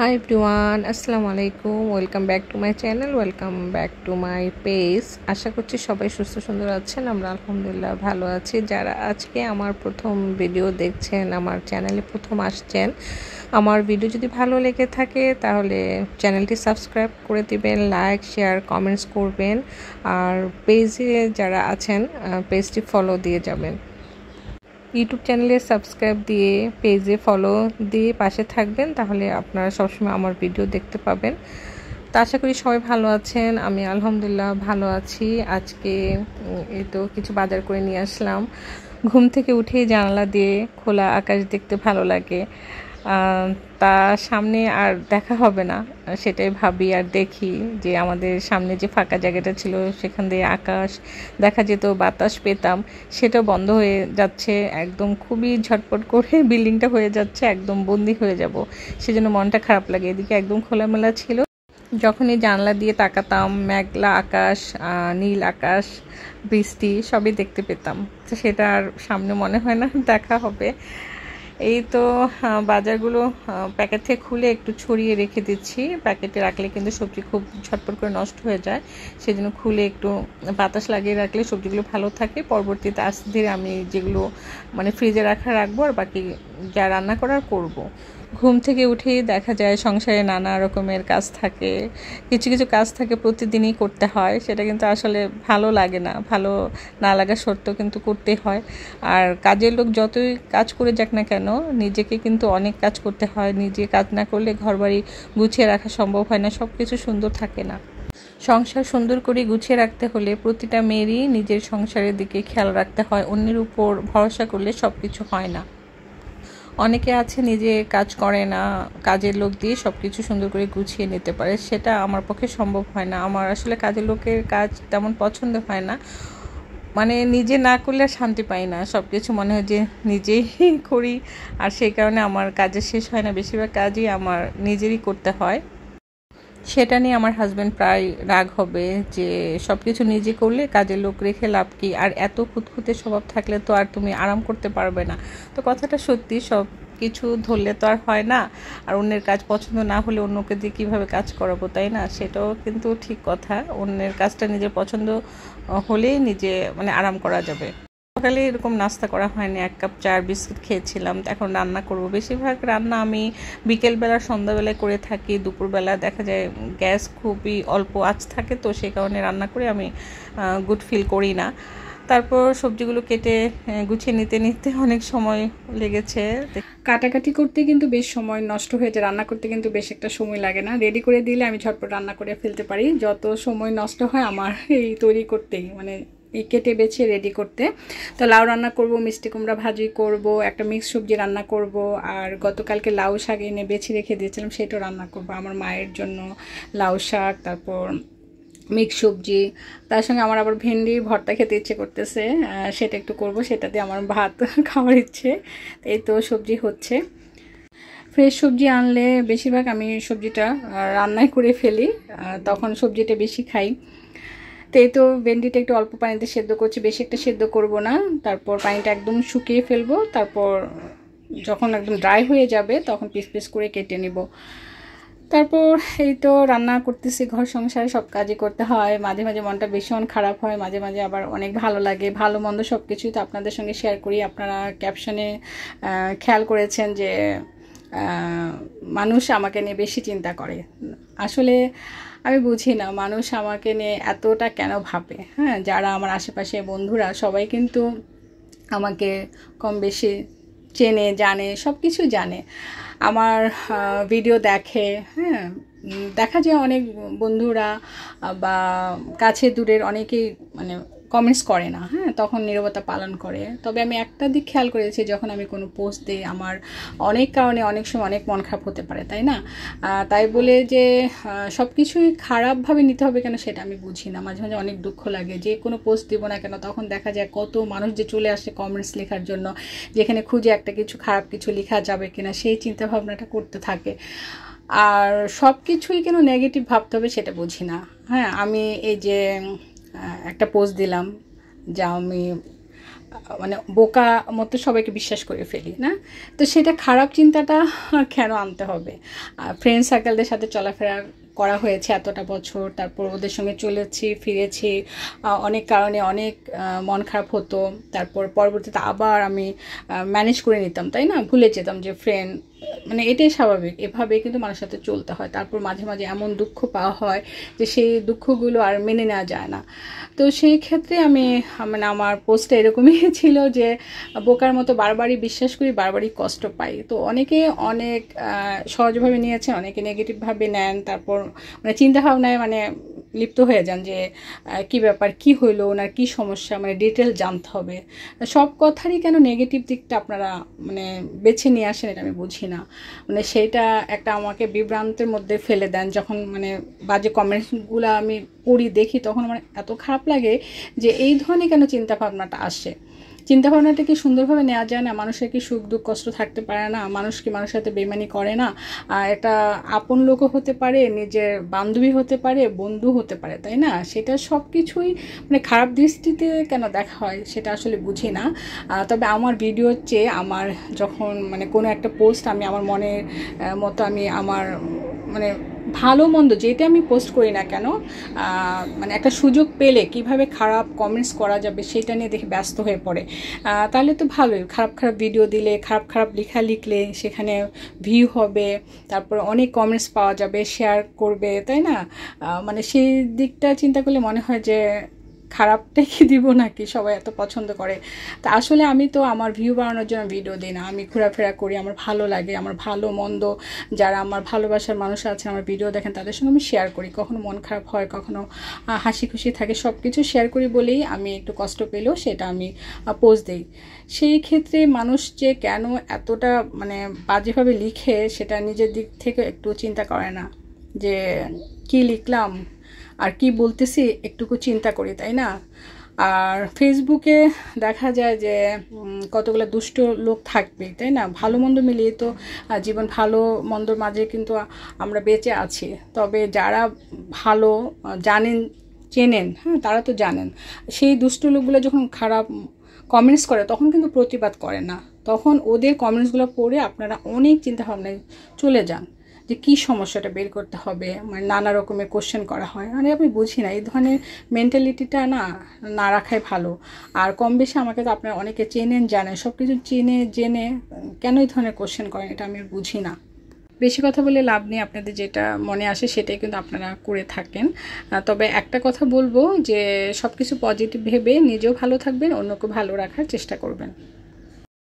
High everyone আসসালামু আলাইকুম welcome back to my channel welcome back to my page আশা করছি সবাই সুস্থ সুন্দর আছেন আমরা আলহামদুলিল্লাহ ভালো আছি যারা আজকে আমার প্রথম ভিডিও দেখছেন আমার চ্যানেলে প্রথম আসছেন আমার ভিডিও যদি ভালো লেগে থাকে তাহলে চ্যানেলটি সাবস্ক্রাইব করে দিবেন লাইক শেয়ার কমেন্টস করবেন আর পেজে যারা আছেন পেজটি ফলো দিয়ে যাবেন ইউটিউব চ্যানেলে সাবস্ক্রাইব দিয়ে পেজে ফলো দিয়ে পাশে থাকবেন তাহলে আপনারা সবসময় আমার ভিডিও দেখতে পাবেন তা আশা করি সবাই ভালো আছেন আমি আলহামদুলিল্লাহ ভালো আছি আজকে এই তো কিছু বাজার করে নিয়ে আসলাম ঘুম থেকে উঠে জানালা দিয়ে খোলা আকাশ দেখতে ভালো লাগে তা সামনে আর দেখা হবে না সেটাই ভাবি আর দেখি যে আমাদের সামনে যে ফাঁকা জায়গাটা ছিল সেখান দিয়ে আকাশ দেখা যেত বাতাস পেতাম সেটা বন্ধ হয়ে যাচ্ছে একদম খুবই ঝটপট করে বিল্ডিংটা হয়ে যাচ্ছে একদম বন্দি হয়ে যাব সেজন্য মনটা খারাপ লাগে এদিকে একদম খোলামেলা ছিল যখনই জানলা দিয়ে তাকাতাম মেঘলা আকাশ নীল আকাশ বৃষ্টি সবই দেখতে পেতাম তো সেটা আর সামনে মনে হয় না দেখা হবে এই তো বাজারগুলো প্যাকেট থেকে খুলে একটু ছড়িয়ে রেখে দিচ্ছি প্যাকেটে রাখলে কিন্তু সবজি খুব ঝটপট করে নষ্ট হয়ে যায় সেজন্য খুলে একটু বাতাস লাগিয়ে রাখলে সবজিগুলো ভালো থাকে পরবর্তীতে আস্তে ধীরে আমি যেগুলো মানে ফ্রিজে রাখা রাখবো আর বাকি যা রান্না করার করব। ঘুম থেকে উঠেই দেখা যায় সংসারে নানা রকমের কাজ থাকে কিছু কিছু কাজ থাকে প্রতিদিনই করতে হয় সেটা কিন্তু আসলে ভালো লাগে না ভালো না লাগা সত্ত্বেও কিন্তু করতে হয় আর কাজের লোক যতই কাজ করে যাক না কেন নিজেকে কিন্তু অনেক কাজ করতে হয় নিজে কাজ না করলে ঘর বাড়ি গুছিয়ে রাখা সম্ভব হয় না সব কিছু সুন্দর থাকে না সংসার সুন্দর করে গুছিয়ে রাখতে হলে প্রতিটা মেয়েরই নিজের সংসারের দিকে খেয়াল রাখতে হয় অন্যের উপর ভরসা করলে সব কিছু হয় না অনেকে আছে নিজে কাজ করে না কাজের লোক দিয়ে সব কিছু সুন্দর করে গুছিয়ে নিতে পারে সেটা আমার পক্ষে সম্ভব হয় না আমার আসলে কাজের লোকের কাজ তেমন পছন্দ হয় না মানে নিজে না করলে শান্তি পাই না সব কিছু মনে হয় যে নিজেই করি আর সেই কারণে আমার কাজের শেষ হয় না বেশিরভাগ কাজই আমার নিজেরই করতে হয় সেটা নিয়ে আমার হাজব্যান্ড প্রায় রাগ হবে যে সব কিছু নিজে করলে কাজে লোক রেখে লাভ কি আর এত খুঁতখুঁতে স্বভাব থাকলে তো আর তুমি আরাম করতে পারবে না তো কথাটা সত্যি সব কিছু ধরলে তো আর হয় না আর অন্যের কাজ পছন্দ না হলে অন্যকে দিয়ে কীভাবে কাজ করাবো তাই না সেটাও কিন্তু ঠিক কথা অন্যের কাজটা নিজের পছন্দ হলেই নিজে মানে আরাম করা যাবে সকালে এরকম নাস্তা করা হয়নি এক কাপ চা বিস্কুট খেয়েছিলাম এখন রান্না করব বেশিরভাগ রান্না আমি বিকেলবেলা সন্ধ্যাবেলায় করে থাকি দুপুরবেলা দেখা যায় গ্যাস খুবই অল্প আঁচ থাকে তো সেই কারণে রান্না করে আমি গুড ফিল করি না তারপর সবজিগুলো কেটে গুছিয়ে নিতে নিতে অনেক সময় লেগেছে কাটাকাটি করতে কিন্তু বেশ সময় নষ্ট হয়েছে রান্না করতে কিন্তু বেশ একটা সময় লাগে না রেডি করে দিলে আমি ঝটপট রান্না করে ফেলতে পারি যত সময় নষ্ট হয় আমার এই তৈরি করতেই মানে কেটে বেছে রেডি করতে তো লাউ রান্না করব মিষ্টি কুমড়া ভাজি করব একটা মিক্স সবজি রান্না করব আর গতকালকে লাউ শাক এনে বেছে রেখে দিয়েছিলাম সেটাও রান্না করব আমার মায়ের জন্য লাউ শাক তারপর মিক্স সবজি তার সঙ্গে আমার আবার ভেন্ডি ভর্তা খেতে ইচ্ছে করতেছে সেটা একটু করব সেটাতে আমার ভাত খাওয়ার ইচ্ছে এই তো সবজি হচ্ছে ফ্রেশ সবজি আনলে বেশিরভাগ আমি সবজিটা রান্নায় করে ফেলি তখন সবজিটা বেশি খাই তো এই তো ভেন্ডিটা একটু অল্প পানিতে সেদ্ধ করছি বেশি একটা সেদ্ধ করব না তারপর পানিটা একদম শুকিয়ে ফেলবো তারপর যখন একদম ড্রাই হয়ে যাবে তখন পিস পিস করে কেটে নেব তারপর এই তো রান্না করতেছি ঘর সংসারে সব কাজই করতে হয় মাঝে মাঝে মনটা ভীষণ খারাপ হয় মাঝে মাঝে আবার অনেক ভালো লাগে ভালো মন্দ সব কিছুই তো আপনাদের সঙ্গে শেয়ার করি আপনারা ক্যাপশনে খেয়াল করেছেন যে মানুষ আমাকে নিয়ে বেশি চিন্তা করে আসলে আমি বুঝি না মানুষ আমাকে নিয়ে এতটা কেন ভাবে হ্যাঁ যারা আমার আশেপাশে বন্ধুরা সবাই কিন্তু আমাকে কম বেশি চেনে জানে সব কিছু জানে আমার ভিডিও দেখে হ্যাঁ দেখা যায় অনেক বন্ধুরা বা কাছে দূরের অনেকেই মানে কমেন্টস করে না হ্যাঁ তখন নিরবতা পালন করে তবে আমি একটা দিক খেয়াল করেছি যখন আমি কোনো পোস্ট দিই আমার অনেক কারণে অনেক সময় অনেক মন খারাপ হতে পারে তাই না তাই বলে যে সব কিছুই খারাপভাবে নিতে হবে কেন সেটা আমি বুঝি না মাঝে মাঝে অনেক দুঃখ লাগে যে কোনো পোস্ট দিব না কেন তখন দেখা যায় কত মানুষ যে চলে আসে কমেন্টস লেখার জন্য যেখানে খুঁজে একটা কিছু খারাপ কিছু লেখা যাবে কিনা সেই চিন্তাভাবনাটা করতে থাকে আর সব কিছুই কেন নেগেটিভ ভাবতে হবে সেটা বুঝি না হ্যাঁ আমি এই যে একটা পোস্ট দিলাম যা আমি মানে বোকা মতো সবাইকে বিশ্বাস করে ফেলি না তো সেটা খারাপ চিন্তাটা কেন আনতে হবে ফ্রেন্ড সার্কেলদের সাথে চলাফেরা করা হয়েছে এতটা বছর তারপর ওদের সঙ্গে চলেছি ফিরেছি অনেক কারণে অনেক মন খারাপ হতো তারপর পরবর্তীতে আবার আমি ম্যানেজ করে নিতাম তাই না ভুলে যেতাম যে ফ্রেন্ড মানে এটাই স্বাভাবিক এভাবে কিন্তু মানুষের সাথে চলতে হয় তারপর মাঝে মাঝে এমন দুঃখ পাওয়া হয় যে সেই দুঃখগুলো আর মেনে নেওয়া যায় না তো সেই ক্ষেত্রে আমি মানে আমার পোস্টটা এরকমই ছিল যে বোকার মতো বারবারই বিশ্বাস করি বারবারই কষ্ট পাই তো অনেকে অনেক সহজভাবে নিয়েছে অনেকে নেগেটিভভাবে নেন তারপর মানে চিন্তাভাবনায় মানে লিপ্ত হয়ে যান যে কি ব্যাপার কি হইলো ওনার কি সমস্যা মানে ডিটেল জানতে হবে সব কথারই কেন নেগেটিভ দিকটা আপনারা মানে বেছে নিয়ে আসেন এটা আমি বুঝি না মানে সেইটা একটা আমাকে বিভ্রান্তের মধ্যে ফেলে দেন যখন মানে বাজে কমেন্টসগুলো আমি পড়ি দেখি তখন আমার এত খারাপ লাগে যে এই ধরনের কেন চিন্তাভাবনাটা আসে ভাবনাটা কি সুন্দরভাবে নেওয়া যায় না মানুষের কি সুখ দুঃখ কষ্ট থাকতে পারে না মানুষ কি মানুষের সাথে বেমানি করে না এটা আপন লোকও হতে পারে নিজের বান্ধবী হতে পারে বন্ধু হতে পারে তাই না সেটা সব কিছুই মানে খারাপ দৃষ্টিতে কেন দেখা হয় সেটা আসলে বুঝি না তবে আমার ভিডিওর চেয়ে আমার যখন মানে কোনো একটা পোস্ট আমি আমার মনের মতো আমি আমার মানে ভালো মন্দ যেটা আমি পোস্ট করি না কেন মানে একটা সুযোগ পেলে কিভাবে খারাপ কমেন্টস করা যাবে সেটা নিয়ে দেখে ব্যস্ত হয়ে পড়ে তাহলে তো ভালোই খারাপ খারাপ ভিডিও দিলে খারাপ খারাপ লেখা লিখলে সেখানে ভিউ হবে তারপর অনেক কমেন্টস পাওয়া যাবে শেয়ার করবে তাই না মানে সেই দিকটা চিন্তা করলে মনে হয় যে খারাপ দেখে দিব নাকি সবাই এত পছন্দ করে তা আসলে আমি তো আমার ভিউ বাড়ানোর জন্য ভিডিও দিই না আমি ঘোরাফেরা করি আমার ভালো লাগে আমার ভালো মন্দ যারা আমার ভালোবাসার মানুষ আছে আমার ভিডিও দেখেন তাদের সঙ্গে আমি শেয়ার করি কখনো মন খারাপ হয় কখনো হাসি খুশি থাকে সব কিছু শেয়ার করি বলেই আমি একটু কষ্ট পেলেও সেটা আমি পোজ দিই সেই ক্ষেত্রে মানুষ যে কেন এতটা মানে বাজেভাবে লিখে সেটা নিজের দিক থেকে একটু চিন্তা করে না যে কি লিখলাম আর কি বলতেছি একটুকু চিন্তা করি তাই না আর ফেসবুকে দেখা যায় যে কতগুলো দুষ্ট লোক থাকবে তাই না ভালো মন্দ মিলিয়ে তো জীবন ভালো মন্দর মাঝে কিন্তু আমরা বেঁচে আছি তবে যারা ভালো জানেন চেনেন হ্যাঁ তারা তো জানেন সেই দুষ্ট লোকগুলো যখন খারাপ কমেন্টস করে তখন কিন্তু প্রতিবাদ করে না তখন ওদের কমেন্টসগুলো পড়ে আপনারা অনেক চিন্তাভাবনায় চলে যান যে কি সমস্যাটা বের করতে হবে মানে নানা রকমের কোশ্চেন করা হয় মানে আমি বুঝি না এই ধরনের মেন্টালিটিটা না না রাখাই ভালো আর কম বেশি আমাকে তো আপনারা অনেকে চেনেন জানেন সব কিছু চেনে জেনে কেন এই ধরনের কোশ্চেন করেন এটা আমি বুঝি না বেশি কথা বলে লাভ নেই আপনাদের যেটা মনে আসে সেটাই কিন্তু আপনারা করে থাকেন তবে একটা কথা বলবো যে সব কিছু পজিটিভ ভেবে নিজেও ভালো থাকবেন অন্যকে ভালো রাখার চেষ্টা করবেন